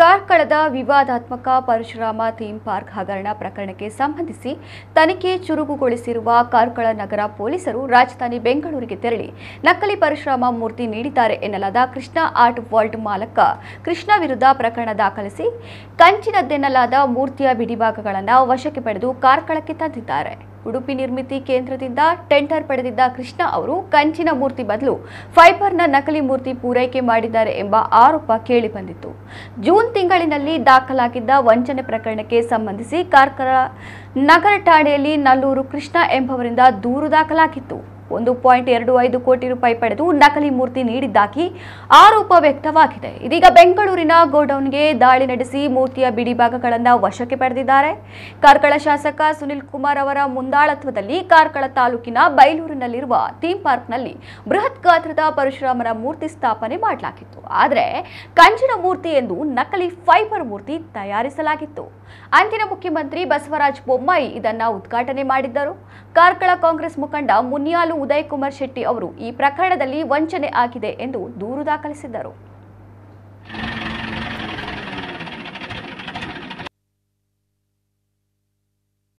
ಕಾರ್ಕಳದ ವಿವಾದಾತ್ಮಕ Parashurama theme park ಹಗರಣ ಪ್ರಕರಣಕ್ಕೆ ಸಂಬಂಧಿಸಿ ತನಿಖೆ ಚುರುಕುಗೊಳಿಸಿರುವ ಕಾರ್ಕಳ ನಗರ ಪೊಲೀಸರು ರಾಜಧಾನಿ ಬೆಂಗಳೂರಿಗೆ ತೆರಳಿ ನಕಲಿ ಪರಶುರಾಮ ಮೂರ್ತಿ ನೀಡಿದ್ದಾರೆ ಎನ್ನಲಾದ ಕೃಷ್ಣ ಆರ್ಟ್ ವರ್ಲ್ಡ್ ಮಾಲಕ ಕೃಷ್ಣ ವಿರುದ್ಧ ಪ್ರಕರಣ ದಾಖಲಿಸಿ ಕಂಚಿನದ್ದೆನ್ನಲಾದ ಮೂರ್ತಿಯ ಬಿಡಿಭಾಗಗಳನ್ನು ವಶಕ್ಕೆ ಪಡೆದು ಕಾರ್ಕಳಕ್ಕೆ ತಂದಿದ್ದಾರೆ ಉಡುಪಿ ನಿರ್ಮಿತಿ ಕೇಂದ್ರದಿಂದ ಟೆಂಡರ್ ಪಡೆದಿದ್ದ ಕೃಷ್ಣ ಅವರು ಕಂಚಿನ ಮೂರ್ತಿ ಬದಲು ಫೈಬರ್ನ ನಕಲಿ ಮೂರ್ತಿ ಪೂರೈಕೆ ಮಾಡಿದ್ದಾರೆ ಎಂಬ ಆರೋಪ ಕೇಳಿಬಂದಿತ್ತು ಜೂನ್ ತಿಂಗಳಿನಲ್ಲಿ ದಾಖಲಾಗಿದ್ದ ವಂಚನೆ ಪ್ರಕರಣಕ್ಕೆ ಸಂಬಂಧಿಸಿ ಕಾರ್ಕರ ನಗರ ಠಾಣೆಯಲ್ಲಿ ನಲ್ಲೂರು ಕೃಷ್ಣ ಎಂಬವರಿಂದ ದೂರು ದಾಖಲಾಗಿತ್ತು ಒಂದು ಪಾಯಿಂಟ್ ಎರಡು ಐದು ಕೋಟಿ ರೂಪಾಯಿ ಪಡೆದು ನಕಲಿ ಮೂರ್ತಿ ನೀಡಿದ್ದಾಗಿ ಆರೋಪ ವ್ಯಕ್ತವಾಗಿದೆ ಇದೀಗ ಬೆಂಗಳೂರಿನ ಗೋಡೌನ್ಗೆ ದಾಳಿ ನಡೆಸಿ ಮೂರ್ತಿಯ ಬಿಡಿಭಾಗಗಳನ್ನು ವಶಕ್ಕೆ ಪಡೆದಿದ್ದಾರೆ ಕಾರ್ಕಳ ಶಾಸಕ ಸುನಿಲ್ ಕುಮಾರ್ ಅವರ ಮುಂದಾಳತ್ವದಲ್ಲಿ ಕಾರ್ಕಳ ತಾಲೂಕಿನ ಬೈಲೂರಿನಲ್ಲಿರುವ ಥೀಮ್ ಪಾರ್ಕ್ನಲ್ಲಿ ಬೃಹತ್ ಗಾತ್ರದ ಪರಶುರಾಮರ ಮೂರ್ತಿ ಸ್ಥಾಪನೆ ಮಾಡಲಾಗಿತ್ತು ಆದರೆ ಕಂಚಿನ ಮೂರ್ತಿ ಎಂದು ನಕಲಿ ಫೈಬರ್ ಮೂರ್ತಿ ತಯಾರಿಸಲಾಗಿತ್ತು ಅಂದಿನ ಮುಖ್ಯಮಂತ್ರಿ ಬಸವರಾಜ ಬೊಮ್ಮಾಯಿ ಇದನ್ನು ಉದ್ಘಾಟನೆ ಮಾಡಿದ್ದರು ಕಾರ್ಕಳ ಕಾಂಗ್ರೆಸ್ ಮುಖಂಡ ಮುನಿಯಾಲು ಉದಯ್ ಶೆಟ್ಟಿ ಅವರು ಈ ಪ್ರಕರಣದಲ್ಲಿ ವಂಚನೆ ಆಗಿದೆ ಎಂದು ದೂರು ದಾಖಲಿಸಿದ್ದರು